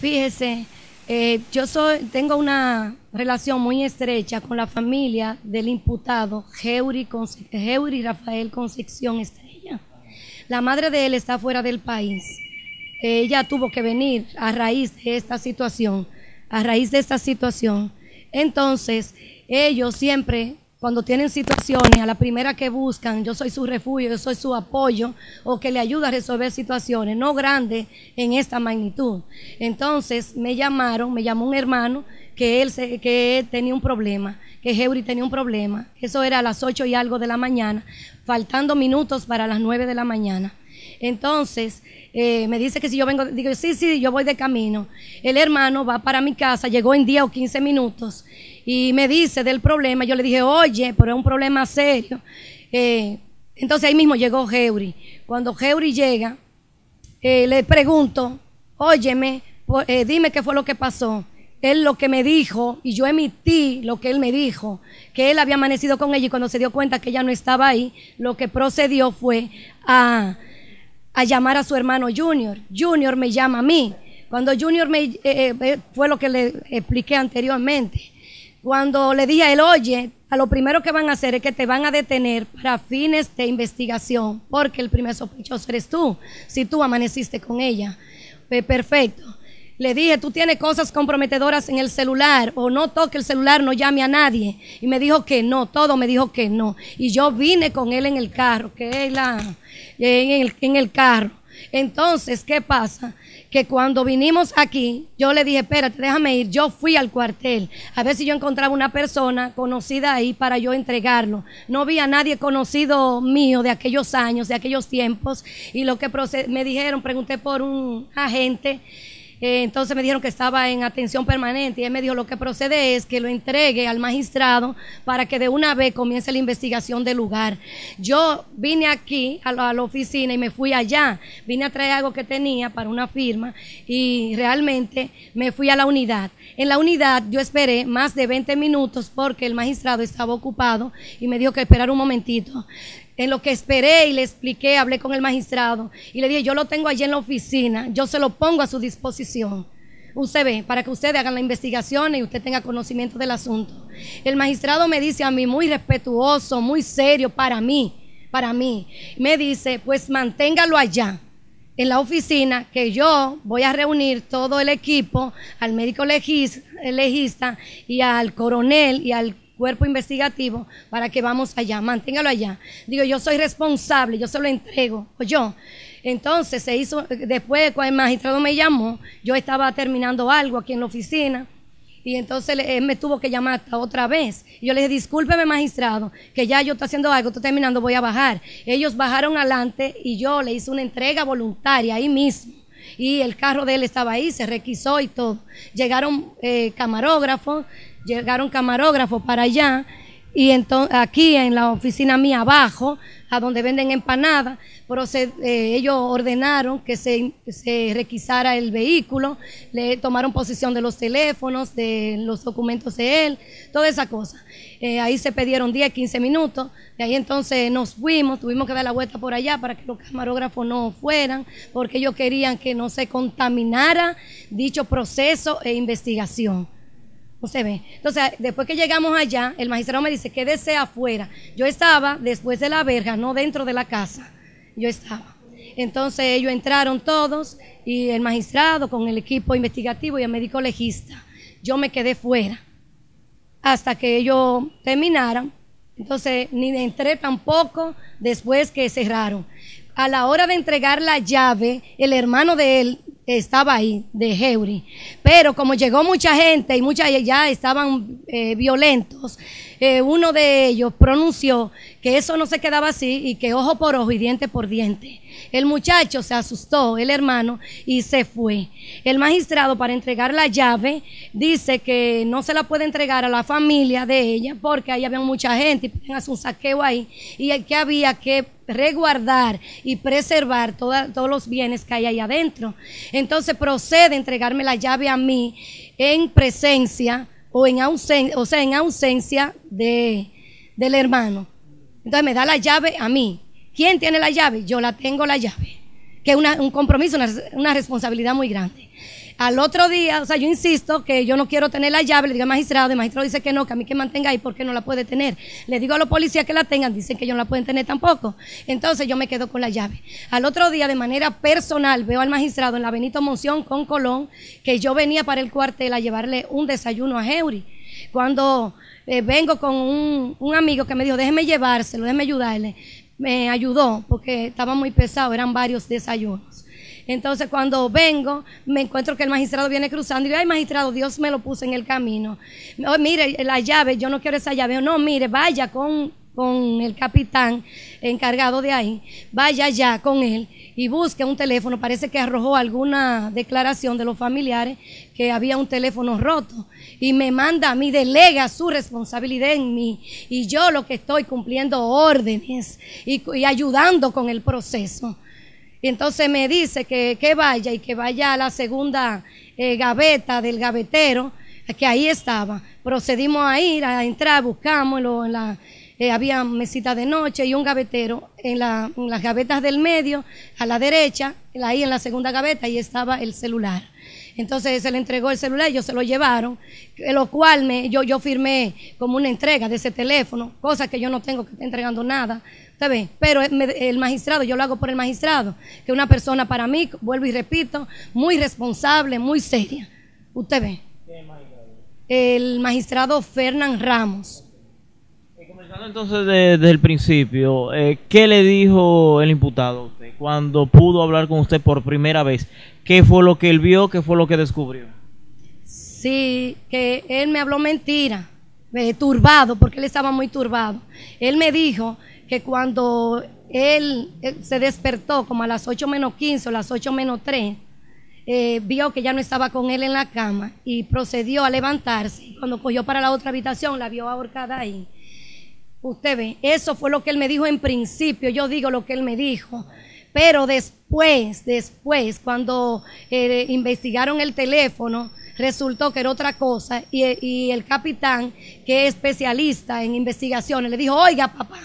Fíjese, eh, yo soy, tengo una relación muy estrecha con la familia del imputado Heuri Rafael Concepción Estrella. La madre de él está fuera del país. Ella tuvo que venir a raíz de esta situación, a raíz de esta situación. Entonces, ellos siempre cuando tienen situaciones, a la primera que buscan, yo soy su refugio, yo soy su apoyo, o que le ayuda a resolver situaciones, no grandes en esta magnitud. Entonces me llamaron, me llamó un hermano que él, tenía un problema, que Heuri tenía un problema. Eso era a las ocho y algo de la mañana, faltando minutos para las nueve de la mañana. Entonces, eh, me dice que si yo vengo, digo, sí, sí, yo voy de camino. El hermano va para mi casa, llegó en 10 o 15 minutos y me dice del problema. Yo le dije, oye, pero es un problema serio. Eh, entonces ahí mismo llegó Heuri. Cuando Heuri llega, eh, le pregunto, óyeme, dime qué fue lo que pasó él lo que me dijo y yo emití lo que él me dijo, que él había amanecido con ella y cuando se dio cuenta que ella no estaba ahí, lo que procedió fue a a llamar a su hermano Junior. Junior me llama a mí. Cuando Junior me eh, eh, eh, fue lo que le expliqué anteriormente. Cuando le dije a él, oye, a lo primero que van a hacer es que te van a detener para fines de investigación, porque el primer sospechoso eres tú, si tú amaneciste con ella. Pues, perfecto. Le dije, tú tienes cosas comprometedoras en el celular o no toque el celular, no llame a nadie. Y me dijo que no, todo me dijo que no. Y yo vine con él en el carro, que él en el, en el carro. Entonces, ¿qué pasa? Que cuando vinimos aquí, yo le dije, espérate, déjame ir. Yo fui al cuartel a ver si yo encontraba una persona conocida ahí para yo entregarlo. No vi a nadie conocido mío de aquellos años, de aquellos tiempos. Y lo que me dijeron, pregunté por un agente eh, entonces me dijeron que estaba en atención permanente y él me dijo lo que procede es que lo entregue al magistrado para que de una vez comience la investigación del lugar. Yo vine aquí a la, a la oficina y me fui allá. Vine a traer algo que tenía para una firma y realmente me fui a la unidad. En la unidad yo esperé más de 20 minutos porque el magistrado estaba ocupado y me dijo que esperar un momentito en lo que esperé y le expliqué, hablé con el magistrado y le dije, yo lo tengo allí en la oficina, yo se lo pongo a su disposición. Usted ve, para que ustedes hagan la investigación y usted tenga conocimiento del asunto. El magistrado me dice a mí, muy respetuoso, muy serio para mí, para mí, me dice, pues manténgalo allá en la oficina que yo voy a reunir todo el equipo, al médico legista y al coronel y al cuerpo investigativo para que vamos allá, manténgalo allá. Digo, yo soy responsable, yo se lo entrego, o yo. Entonces se hizo, después cuando el magistrado me llamó, yo estaba terminando algo aquí en la oficina. Y entonces él me tuvo que llamar otra vez. yo le dije, discúlpeme magistrado, que ya yo estoy haciendo algo, estoy terminando, voy a bajar. Ellos bajaron adelante y yo le hice una entrega voluntaria ahí mismo y el carro de él estaba ahí, se requisó y todo. Llegaron eh, camarógrafos, llegaron camarógrafos para allá y entonces aquí en la oficina mía abajo, a donde venden empanadas, eh, ellos ordenaron que se, requisara el vehículo, le tomaron posición de los teléfonos, de los documentos de él, toda esa cosa. Eh, ahí se pidieron 10, 15 minutos, y ahí entonces nos fuimos, tuvimos que dar la vuelta por allá para que los camarógrafos no fueran, porque ellos querían que no se contaminara dicho proceso e investigación se ve. Entonces, después que llegamos allá, el magistrado me dice, quédese afuera. Yo estaba después de la verja, no dentro de la casa. Yo estaba. Entonces ellos entraron todos y el magistrado con el equipo investigativo y el médico legista. Yo me quedé fuera hasta que ellos terminaran. Entonces ni entré tampoco después que cerraron. A la hora de entregar la llave, el hermano de él estaba ahí, de Heuri. Pero como llegó mucha gente y muchas ya estaban eh, violentos, eh, uno de ellos pronunció que eso no se quedaba así y que ojo por ojo y diente por diente. El muchacho se asustó, el hermano, y se fue. El magistrado para entregar la llave dice que no se la puede entregar a la familia de ella porque ahí había mucha gente y hacía un saqueo ahí y que había que reguardar y preservar todos los bienes que hay ahí adentro. Entonces procede a entregarme la llave a mí en presencia o en ausencia, o sea, en ausencia del hermano. Entonces me da la llave a mí. ¿Quién tiene la llave? Yo la tengo la llave. Que es un compromiso, una, responsabilidad muy grande. Al otro día, o sea, yo insisto que yo no quiero tener la llave, le digo al magistrado, el magistrado dice que no, que a mí que mantenga ahí porque no la puede tener. Le digo a los policías que la tengan, dicen que yo no la pueden tener tampoco. Entonces yo me quedo con la llave. Al otro día, de manera personal, veo al magistrado en la Benito Monción con Colón, que yo venía para el cuartel a llevarle un desayuno a Heuri. Cuando eh, vengo con un, un, amigo que me dijo, déjeme llevárselo, déjeme ayudarle me ayudó porque estaba muy pesado, eran varios desayunos. Entonces cuando vengo, me encuentro que el magistrado viene cruzando y digo, ay magistrado, Dios me lo puso en el camino. mire, la llave, yo no quiero esa llave. no, mire, vaya con con el capitán encargado de ahí, vaya ya con él y busque un teléfono. Parece que arrojó alguna declaración de los familiares que había un teléfono roto y me manda a mí, delega su responsabilidad en mí y yo lo que estoy cumpliendo órdenes y, ayudando con el proceso. Y entonces me dice que, vaya y que vaya a la segunda eh, gaveta del gavetero, que ahí estaba. Procedimos a ir, a entrar, buscámoslo en la, eh, había mesita de noche y un gavetero en, las gavetas del medio, a la derecha, ahí en la segunda gaveta, ahí estaba el celular. Entonces se le entregó el celular, ellos se lo llevaron, eh, lo cual me, yo, yo firmé como una entrega de ese teléfono, cosa que yo no tengo que estar entregando nada, usted Ve? Pero eh, el magistrado, yo lo hago por el magistrado, que es una persona para mí, vuelvo y repito, muy responsable, muy seria. Usted ve. El magistrado Fernán Ramos entonces desde el principio, eh, ¿qué le dijo el imputado usted cuando pudo hablar con usted por primera vez? ¿Qué fue lo que él vio? ¿Qué fue lo que descubrió? Sí, que él me habló mentira, turbado, porque él estaba muy turbado. Él me dijo que cuando él, se despertó como a las 8 menos 15 o las 8 menos 3, eh, vio que ya no estaba con él en la cama y procedió a levantarse. Cuando cogió para la otra habitación, la vio ahorcada ahí Usted ve, eso fue lo que él me dijo en principio, yo digo lo que él me dijo. Pero después, después, cuando eh, investigaron el teléfono, resultó que era otra cosa y, y el capitán, que es especialista en investigaciones, le dijo, oiga papá,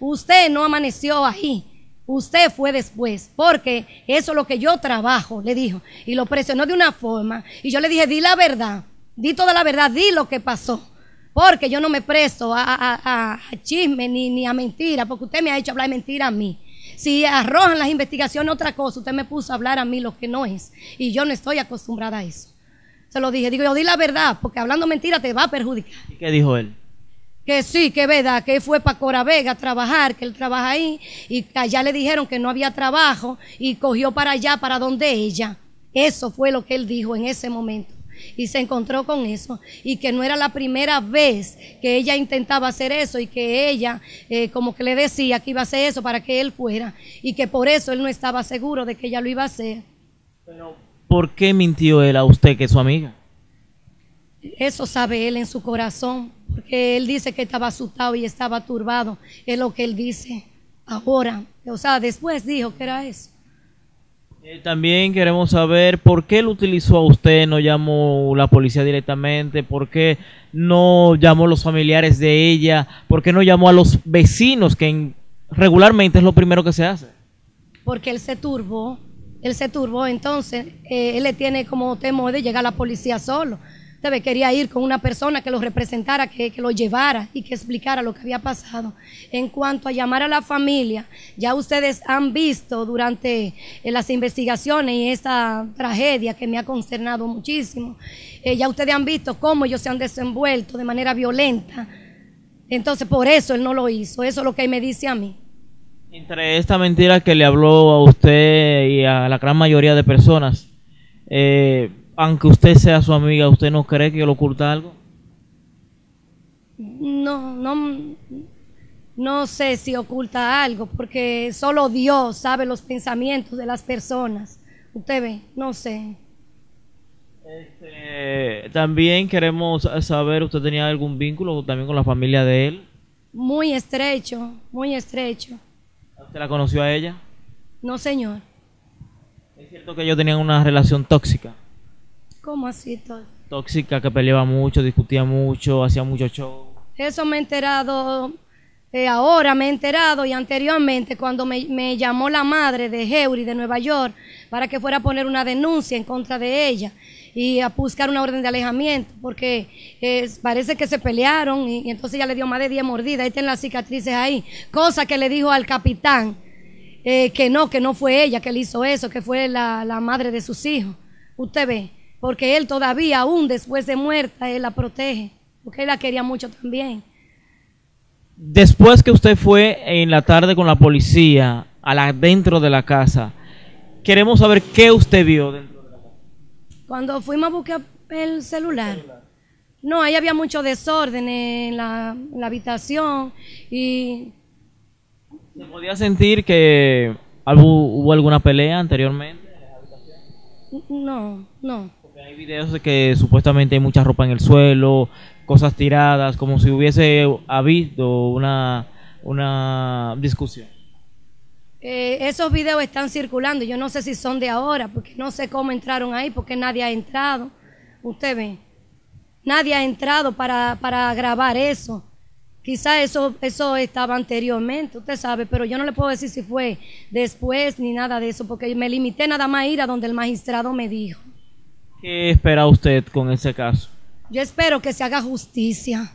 usted no amaneció ahí, Usted fue después, porque eso es lo que yo trabajo, le dijo. Y lo presionó de una forma. Y yo le dije, di la verdad, di toda la verdad, di lo que pasó. Porque yo no me presto a, a, chisme ni, a mentira, porque usted me ha hecho hablar mentira a mí. Si arrojan las investigaciones otra cosa, usted me puso a hablar a mí lo que no es. Y yo no estoy acostumbrada a eso. Se lo dije, digo, yo di la verdad, porque hablando mentira te va a perjudicar. ¿Y qué dijo él? Que sí, que es verdad, que fue para Coravega a trabajar, que él trabaja ahí, y que allá le dijeron que no había trabajo, y cogió para allá, para donde ella. Eso fue lo que él dijo en ese momento y se encontró con eso y que no era la primera vez que ella intentaba hacer eso y que ella eh, como que le decía que iba a hacer eso para que él fuera y que por eso él no estaba seguro de que ella lo iba a hacer. Pero, ¿por qué mintió él a usted que es su amiga? Eso sabe él en su corazón, porque él dice que estaba asustado y estaba turbado, es lo que él dice ahora, o sea, después dijo que era eso. Eh, también queremos saber por qué lo utilizó a usted, no llamó la policía directamente, por qué no llamó a los familiares de ella, por qué no llamó a los vecinos, que regularmente es lo primero que se hace. Porque él se turbó, él se turbó, entonces eh, él le tiene como temor de llegar a la policía solo. Quería ir con una persona que lo representara, que, lo llevara y que explicara lo que había pasado. En cuanto a llamar a la familia, ya ustedes han visto durante eh, las investigaciones y esta tragedia que me ha concernado muchísimo, eh, ya ustedes han visto cómo ellos se han desenvuelto de manera violenta. Entonces, por eso él no lo hizo. Eso es lo que él me dice a mí. Entre esta mentira que le habló a usted y a la gran mayoría de personas, eh, aunque usted sea su amiga, ¿usted no cree que le oculta algo? No, no, no sé si oculta algo, porque solo Dios sabe los pensamientos de las personas. Usted ve, no sé. Este, también queremos saber, ¿usted tenía algún vínculo también con la familia de él? Muy estrecho, muy estrecho. ¿Usted la conoció a ella? No, señor. ¿Es cierto que ellos tenían una relación tóxica? ¿Cómo así Tóxica, que peleaba mucho, discutía mucho, hacía mucho show. Eso me he enterado eh, ahora, me he enterado y anteriormente cuando me, llamó la madre de Heuri de Nueva York para que fuera a poner una denuncia en contra de ella y a buscar una orden de alejamiento, porque eh, parece que se pelearon y, entonces ya le dio más de 10 mordidas, ahí están las cicatrices ahí, cosa que le dijo al capitán eh, que no, que no fue ella que le hizo eso, que fue la madre de sus hijos. Usted ve, porque Él todavía, aún después de muerta, Él la protege, porque Él la quería mucho también. Después que usted fue en la tarde con la policía, a dentro de la casa, queremos saber qué usted vio dentro de la casa. Cuando fuimos a buscar el celular. No, ahí había mucho desorden en la, habitación y... ¿Se podía sentir que hubo alguna pelea anteriormente? No, no hay videos de que supuestamente hay mucha ropa en el suelo, cosas tiradas, como si hubiese habido una, una discusión. Eh, esos videos están circulando, yo no sé si son de ahora, porque no sé cómo entraron ahí, porque nadie ha entrado. Usted ve, nadie ha entrado para, grabar eso. Quizás eso, eso estaba anteriormente, usted sabe, pero yo no le puedo decir si fue después ni nada de eso, porque me limité nada más a ir a donde el magistrado me dijo. ¿Qué espera usted con ese caso? Yo espero que se haga justicia.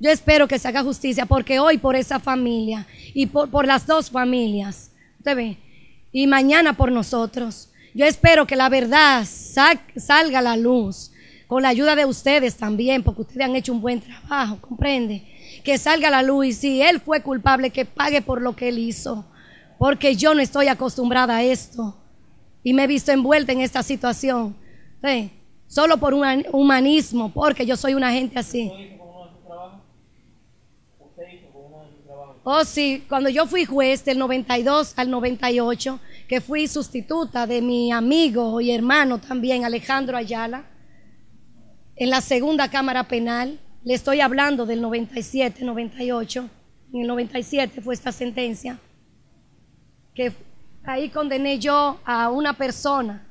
Yo espero que se haga justicia porque hoy por esa familia y por, las dos familias, usted ve, y mañana por nosotros. Yo espero que la verdad salga a la luz con la ayuda de ustedes también, porque ustedes han hecho un buen trabajo, comprende. Que salga a la luz y si él fue culpable, que pague por lo que él hizo, porque yo no estoy acostumbrada a esto y me he visto envuelta en esta situación. ¿sí? Solo por un humanismo, porque yo soy una gente así. Oh, sí, cuando yo fui juez del 92 al 98, que fui sustituta de mi amigo y hermano también, Alejandro Ayala, en la segunda Cámara Penal, le estoy hablando del 97, 98, en el 97 fue esta sentencia, que ahí condené yo a una persona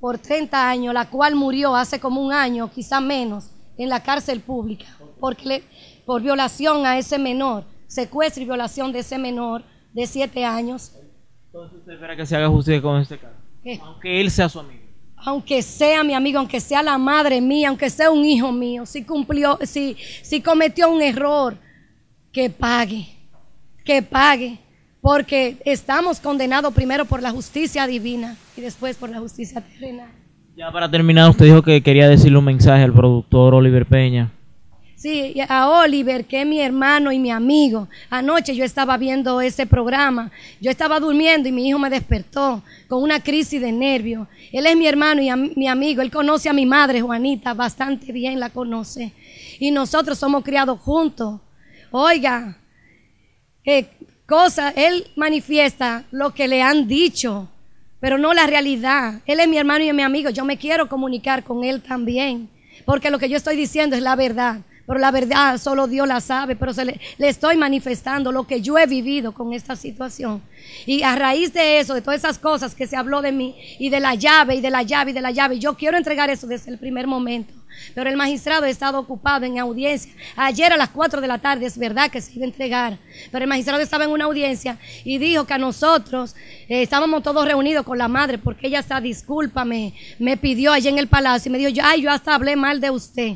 por 30 años, la cual murió hace como un año, quizá menos, en la cárcel pública, porque por violación a ese menor, secuestro y violación de ese menor de 7 años. Entonces usted espera que se haga justicia con este caso. Aunque él sea su amigo. Aunque sea mi amigo, aunque sea la madre mía, aunque sea un hijo mío, si cumplió, si, si cometió un error, que pague, que pague porque estamos condenados primero por la justicia divina y después por la justicia terrenal. Ya para terminar, usted dijo que quería decirle un mensaje al productor Oliver Peña. Sí, a Oliver, que es mi hermano y mi amigo. Anoche yo estaba viendo ese programa. Yo estaba durmiendo y mi hijo me despertó con una crisis de nervios. Él es mi hermano y mi amigo. Él conoce a mi madre, Juanita, bastante bien la conoce. Y nosotros somos criados juntos. Oiga, eh, Cosa, Él manifiesta lo que le han dicho, pero no la realidad. Él es mi hermano y mi amigo. Yo me quiero comunicar con Él también, porque lo que yo estoy diciendo es la verdad. Pero la verdad solo Dios la sabe, pero le estoy manifestando lo que yo he vivido con esta situación. Y a raíz de eso, de todas esas cosas que se habló de mí, y de la llave, y de la llave, y de la llave, yo quiero entregar eso desde el primer momento pero el magistrado ha estado ocupado en audiencia. Ayer a las 4 de la tarde es verdad que se iba a entregar, pero el magistrado estaba en una audiencia y dijo que a nosotros eh, estábamos todos reunidos con la madre porque ella está, discúlpame, me pidió Allí en el palacio y me dijo, ay, yo hasta hablé mal de usted,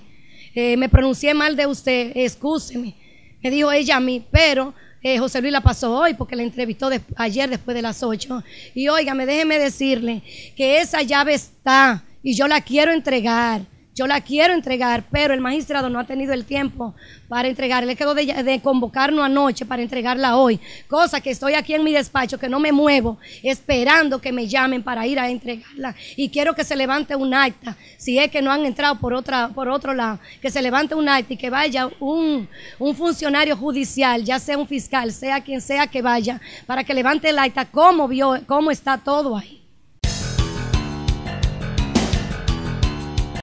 eh, me pronuncié mal de usted, excúseme. Me dijo ella a mí, pero eh, José Luis la pasó hoy porque la entrevistó ayer después de las 8. Y oigame, déjeme decirle que esa llave está y yo la quiero entregar. Yo la quiero entregar, pero el magistrado no ha tenido el tiempo para entregarla. Le quedó de, convocarnos anoche para entregarla hoy. Cosa que estoy aquí en mi despacho, que no me muevo, esperando que me llamen para ir a entregarla. Y quiero que se levante un acta, si es que no han entrado por, otra, por otro lado, que se levante un acta y que vaya un, funcionario judicial, ya sea un fiscal, sea quien sea que vaya, para que levante el acta, como vio, cómo está todo ahí.